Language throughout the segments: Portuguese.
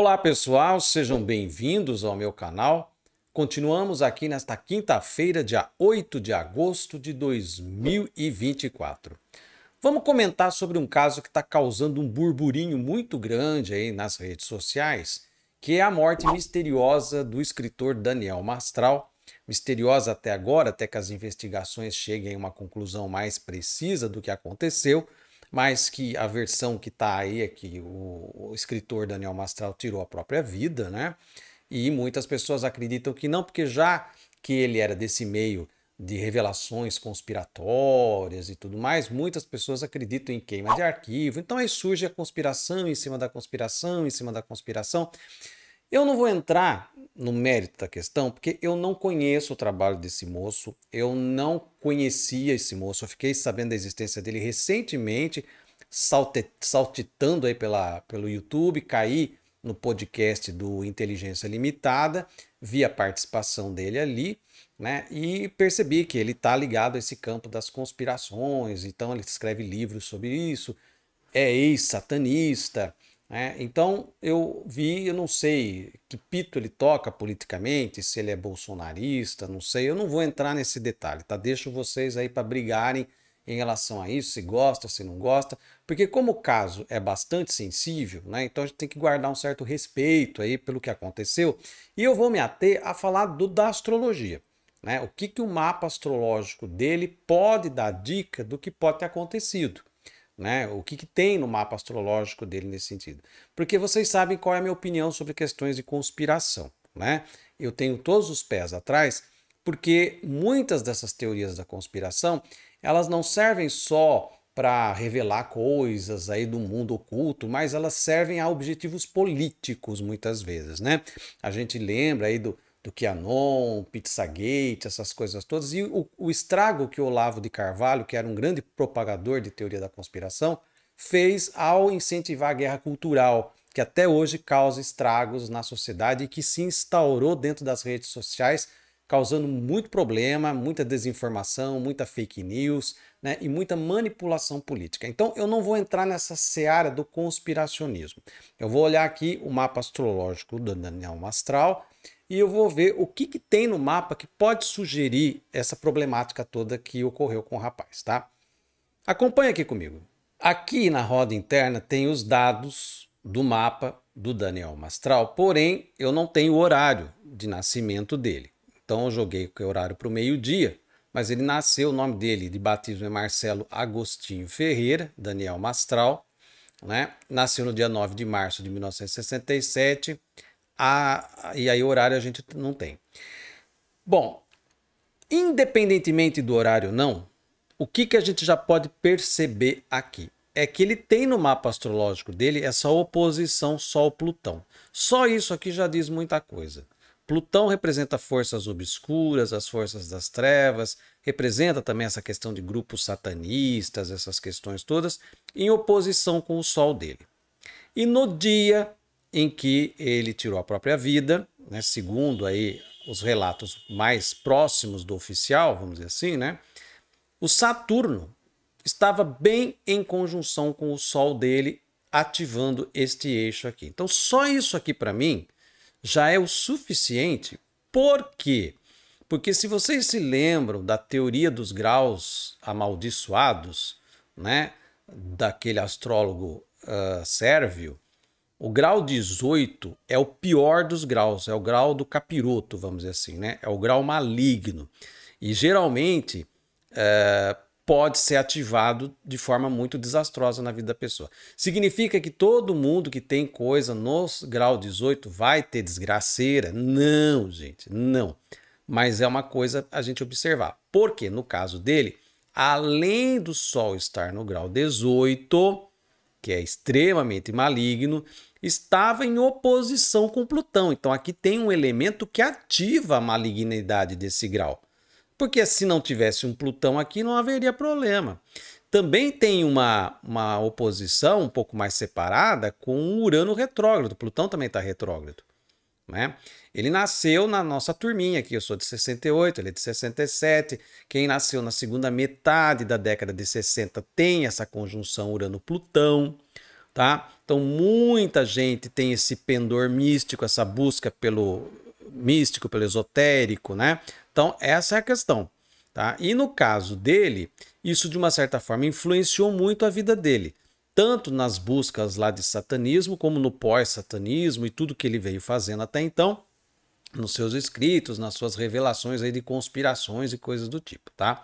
Olá pessoal, sejam bem-vindos ao meu canal. Continuamos aqui nesta quinta-feira, dia 8 de agosto de 2024. Vamos comentar sobre um caso que está causando um burburinho muito grande aí nas redes sociais, que é a morte misteriosa do escritor Daniel Mastral. Misteriosa até agora, até que as investigações cheguem a uma conclusão mais precisa do que aconteceu, mas que a versão que está aí é que o, o escritor Daniel Mastral tirou a própria vida, né? E muitas pessoas acreditam que não, porque já que ele era desse meio de revelações conspiratórias e tudo mais, muitas pessoas acreditam em queima de arquivo. Então aí surge a conspiração em cima da conspiração, em cima da conspiração. Eu não vou entrar no mérito da questão, porque eu não conheço o trabalho desse moço, eu não conhecia esse moço, eu fiquei sabendo da existência dele recentemente, salte, saltitando aí pela, pelo YouTube, caí no podcast do Inteligência Limitada, vi a participação dele ali, né? E percebi que ele está ligado a esse campo das conspirações, então ele escreve livros sobre isso, é ex-satanista, é, então eu vi, eu não sei que pito ele toca politicamente, se ele é bolsonarista, não sei, eu não vou entrar nesse detalhe, tá? Deixo vocês aí para brigarem em relação a isso, se gosta, se não gosta, porque como o caso é bastante sensível, né? Então a gente tem que guardar um certo respeito aí pelo que aconteceu. E eu vou me ater a falar do da astrologia, né? O que que o mapa astrológico dele pode dar dica do que pode ter acontecido. Né? O que, que, tem no mapa astrológico dele nesse sentido? Porque vocês sabem qual é a minha opinião sobre questões de conspiração, né? Eu tenho todos os pés atrás, porque muitas dessas teorias da conspiração, elas não servem só para revelar coisas aí do mundo oculto, mas elas servem a objetivos políticos muitas vezes, né? A gente lembra aí do do QAnon, Pizzagate, essas coisas todas. E o, o, estrago que Olavo de Carvalho, que era um grande propagador de teoria da conspiração, fez ao incentivar a guerra cultural, que até hoje causa estragos na sociedade e que se instaurou dentro das redes sociais, causando muito problema, muita desinformação, muita fake news né, e muita manipulação política. Então eu não vou entrar nessa seara do conspiracionismo. Eu vou olhar aqui o mapa astrológico do Daniel Mastral e eu vou ver o que, que tem no mapa que pode sugerir essa problemática toda que ocorreu com o rapaz, tá? Acompanha aqui comigo. Aqui na roda interna tem os dados do mapa do Daniel Mastral, porém eu não tenho o horário de nascimento dele. Então eu joguei o horário para o meio-dia, mas ele nasceu, o nome dele de batismo é Marcelo Agostinho Ferreira, Daniel Mastral, né? Nasceu no dia 9 de março de 1967 a, e aí horário a gente não tem. Bom, independentemente do horário não, o que, que a gente já pode perceber aqui? É que ele tem no mapa astrológico dele essa é oposição Sol-Plutão. Só isso aqui já diz muita coisa. Plutão representa forças obscuras, as forças das trevas, representa também essa questão de grupos satanistas, essas questões todas, em oposição com o Sol dele. E no dia em que ele tirou a própria vida, né, segundo aí os relatos mais próximos do oficial, vamos dizer assim, né, o Saturno estava bem em conjunção com o Sol dele, ativando este eixo aqui. Então, só isso aqui para mim já é o suficiente. Por quê? Porque se vocês se lembram da teoria dos graus amaldiçoados, né, daquele astrólogo uh, sérvio, o grau 18 é o pior dos graus, é o grau do capiroto, vamos dizer assim, né? É o grau maligno. E geralmente é, pode ser ativado de forma muito desastrosa na vida da pessoa. Significa que todo mundo que tem coisa no grau 18 vai ter desgraceira? Não, gente, não. Mas é uma coisa a gente observar. Porque no caso dele, além do Sol estar no grau 18, que é extremamente maligno, estava em oposição com Plutão. Então aqui tem um elemento que ativa a malignidade desse grau. Porque se não tivesse um Plutão aqui, não haveria problema. Também tem uma, uma oposição um pouco mais separada com Urano retrógrado. Plutão também está retrógrado. Né? Ele nasceu na nossa turminha aqui, eu sou de 68, ele é de 67. Quem nasceu na segunda metade da década de 60 tem essa conjunção Urano-Plutão, tá? Então, muita gente tem esse pendor místico, essa busca pelo místico, pelo esotérico, né? Então, essa é a questão. Tá? E no caso dele, isso de uma certa forma influenciou muito a vida dele, tanto nas buscas lá de satanismo, como no pós-satanismo e tudo que ele veio fazendo até então, nos seus escritos, nas suas revelações aí de conspirações e coisas do tipo, tá?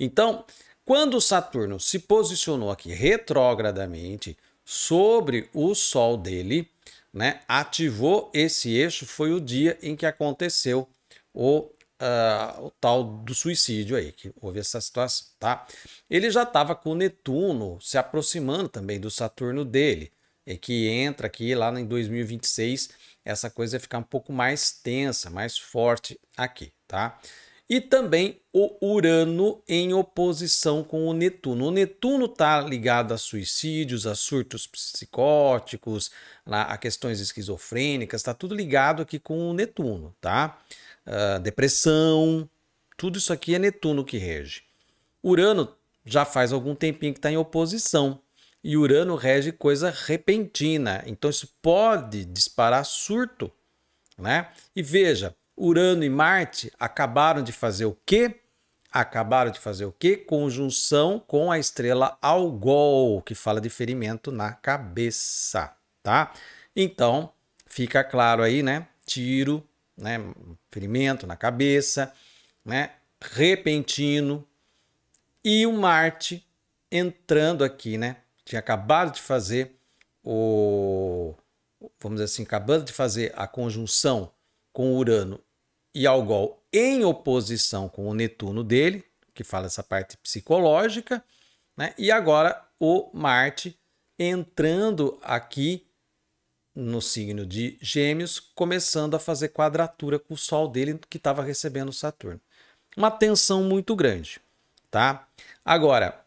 Então, quando Saturno se posicionou aqui retrogradamente, sobre o Sol dele, né, ativou esse eixo, foi o dia em que aconteceu o, uh, o tal do suicídio aí, que houve essa situação, tá? Ele já estava com Netuno se aproximando também do Saturno dele, e que entra aqui lá em 2026, essa coisa vai ficar um pouco mais tensa, mais forte aqui, tá? e também o Urano em oposição com o Netuno. O Netuno está ligado a suicídios, a surtos psicóticos, a questões esquizofrênicas, está tudo ligado aqui com o Netuno, tá? Uh, depressão, tudo isso aqui é Netuno que rege. Urano já faz algum tempinho que está em oposição. E Urano rege coisa repentina, então isso pode disparar surto, né? E veja, Urano e Marte acabaram de fazer o quê? Acabaram de fazer o quê? Conjunção com a estrela Algol, que fala de ferimento na cabeça, tá? Então, fica claro aí, né? Tiro, né? Ferimento na cabeça, né? Repentino. E o Marte entrando aqui, né? Tinha acabado de fazer o. Vamos dizer assim, acabando de fazer a conjunção com Urano e Algol em oposição com o Netuno dele, que fala essa parte psicológica, né? e agora o Marte entrando aqui no signo de Gêmeos, começando a fazer quadratura com o Sol dele, que estava recebendo Saturno. Uma tensão muito grande, tá? Agora,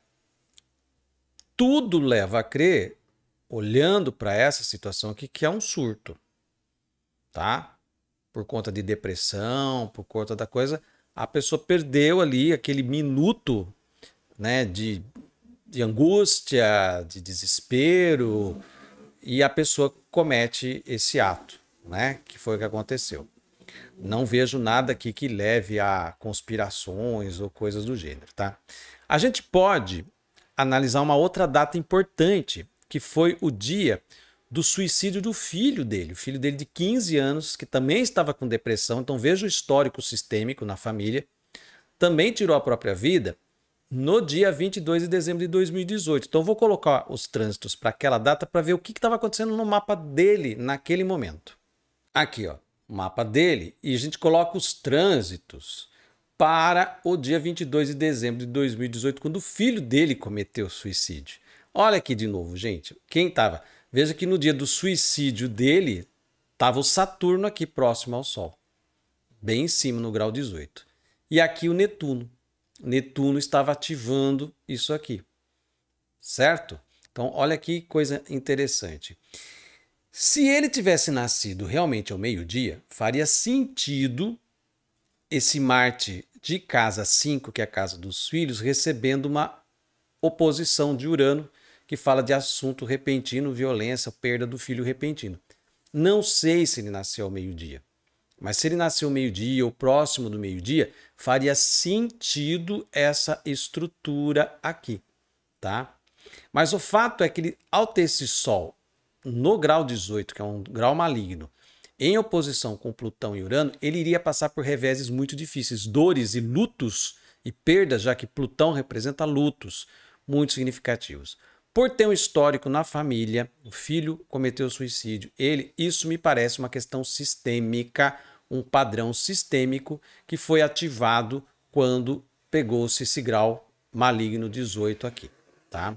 tudo leva a crer, olhando para essa situação aqui, que é um surto, tá? por conta de depressão, por conta da coisa, a pessoa perdeu ali aquele minuto né, de, de angústia, de desespero, e a pessoa comete esse ato, né, que foi o que aconteceu. Não vejo nada aqui que leve a conspirações ou coisas do gênero, tá? A gente pode analisar uma outra data importante, que foi o dia do suicídio do filho dele, o filho dele de 15 anos, que também estava com depressão, então veja o histórico sistêmico na família, também tirou a própria vida no dia 22 de dezembro de 2018. Então vou colocar os trânsitos para aquela data para ver o que estava acontecendo no mapa dele naquele momento. Aqui, ó, mapa dele, e a gente coloca os trânsitos para o dia 22 de dezembro de 2018, quando o filho dele cometeu suicídio. Olha aqui de novo, gente, quem estava Veja que no dia do suicídio dele, estava o Saturno aqui próximo ao Sol, bem em cima no grau 18. E aqui o Netuno. Netuno estava ativando isso aqui, certo? Então, olha que coisa interessante. Se ele tivesse nascido realmente ao meio-dia, faria sentido esse Marte de casa 5, que é a casa dos filhos, recebendo uma oposição de Urano, que fala de assunto repentino, violência, perda do filho repentino. Não sei se ele nasceu ao meio-dia, mas se ele nasceu ao meio-dia ou próximo do meio-dia, faria sentido essa estrutura aqui, tá? Mas o fato é que ele, ao ter esse sol no grau 18, que é um grau maligno, em oposição com Plutão e Urano, ele iria passar por reveses muito difíceis, dores e lutos e perdas, já que Plutão representa lutos muito significativos. Por ter um histórico na família, o filho cometeu suicídio. Ele, isso me parece uma questão sistêmica, um padrão sistêmico que foi ativado quando pegou-se esse grau maligno 18 aqui, tá?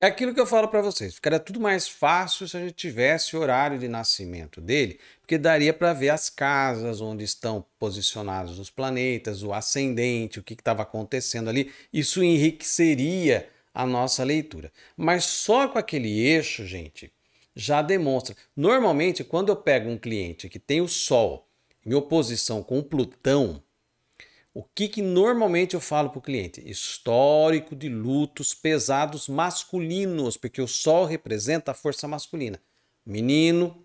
É aquilo que eu falo para vocês, ficaria tudo mais fácil se a gente tivesse o horário de nascimento dele, porque daria para ver as casas onde estão posicionados os planetas, o ascendente, o que estava acontecendo ali. Isso enriqueceria a nossa leitura. Mas só com aquele eixo, gente, já demonstra. Normalmente, quando eu pego um cliente que tem o Sol em oposição com o Plutão, o que, que normalmente eu falo para o cliente? Histórico de lutos pesados masculinos, porque o Sol representa a força masculina. Menino,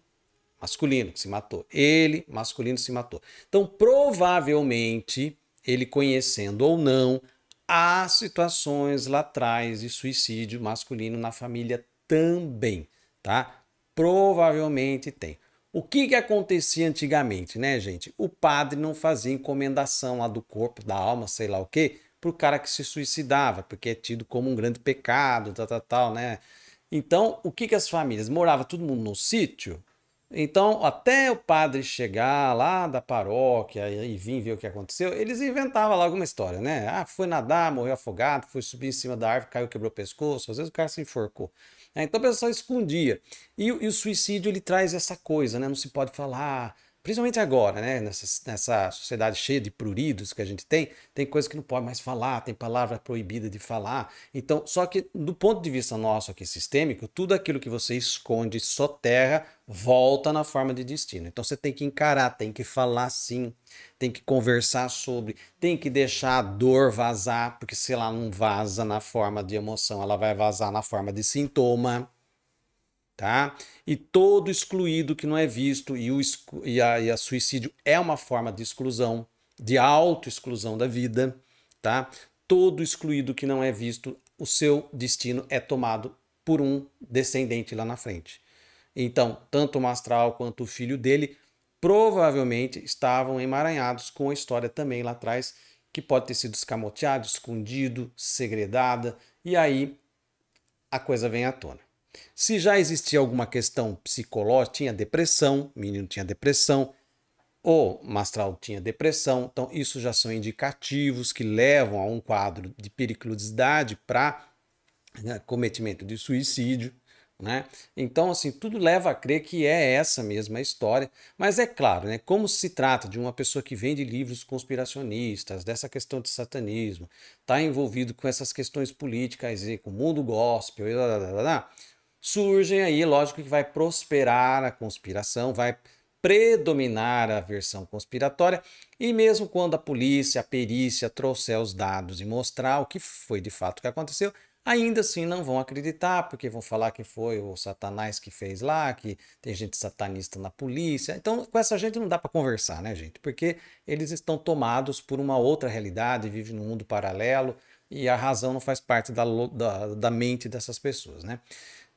masculino que se matou. Ele, masculino, se matou. Então, provavelmente, ele conhecendo ou não há situações lá atrás de suicídio masculino na família também, tá? Provavelmente tem. O que, que acontecia antigamente, né, gente? O padre não fazia encomendação lá do corpo, da alma, sei lá o quê, pro cara que se suicidava, porque é tido como um grande pecado, tal, tal, tal, né? Então, o que, que as famílias? Morava todo mundo no sítio, então, até o padre chegar lá da paróquia e vir ver o que aconteceu, eles inventavam lá alguma história, né? Ah, foi nadar, morreu afogado, foi subir em cima da árvore, caiu, quebrou o pescoço, às vezes o cara se enforcou. Né? então a pessoa escondia. E, e, o suicídio ele traz essa coisa, né? Não se pode falar, principalmente agora, né? Nessa, nessa sociedade cheia de pruridos que a gente tem, tem coisa que não pode mais falar, tem palavra proibida de falar. Então, só que do ponto de vista nosso aqui sistêmico, tudo aquilo que você esconde, soterra, volta na forma de destino. Então você tem que encarar, tem que falar sim, tem que conversar sobre, tem que deixar a dor vazar, porque se ela não vaza na forma de emoção, ela vai vazar na forma de sintoma tá? E todo excluído que não é visto, e, o, e, a, e a suicídio é uma forma de exclusão, de auto-exclusão da vida, tá? Todo excluído que não é visto, o seu destino é tomado por um descendente lá na frente. Então, tanto o Mastral quanto o filho dele provavelmente estavam emaranhados com a história também lá atrás, que pode ter sido escamoteado, escondido, segredada, e aí a coisa vem à tona. Se já existia alguma questão psicológica, tinha depressão, o menino tinha depressão, ou mastral tinha depressão, então isso já são indicativos que levam a um quadro de periculosidade para né, cometimento de suicídio. Né? Então, assim, tudo leva a crer que é essa mesma história, mas é claro, né, como se trata de uma pessoa que vende livros conspiracionistas, dessa questão de satanismo, está envolvido com essas questões políticas e com o mundo gospel, blá, blá, blá, blá, surgem aí, lógico que vai prosperar a conspiração, vai predominar a versão conspiratória, e mesmo quando a polícia, a perícia trouxer os dados e mostrar o que foi de fato que aconteceu, ainda assim não vão acreditar, porque vão falar que foi o Satanás que fez lá, que tem gente satanista na polícia. Então, com essa gente não dá para conversar, né, gente? Porque eles estão tomados por uma outra realidade, vivem num mundo paralelo, e a razão não faz parte da, da, da mente dessas pessoas, né?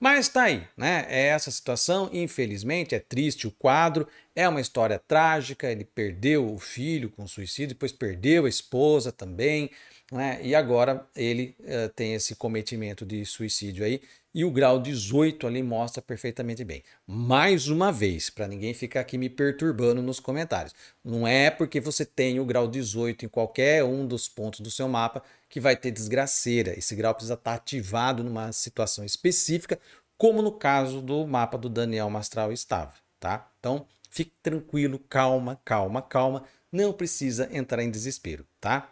Mas tá aí, né? É essa situação, infelizmente, é triste o quadro, é uma história trágica, ele perdeu o filho com suicídio, depois perdeu a esposa também, né? E agora ele eh, tem esse cometimento de suicídio aí, e o grau 18 ali mostra perfeitamente bem. Mais uma vez, para ninguém ficar aqui me perturbando nos comentários, não é porque você tem o grau 18 em qualquer um dos pontos do seu mapa que vai ter desgraceira. Esse grau precisa estar tá ativado numa situação específica, como no caso do mapa do Daniel Mastral estava, tá? Então, fique tranquilo, calma, calma, calma, não precisa entrar em desespero, tá?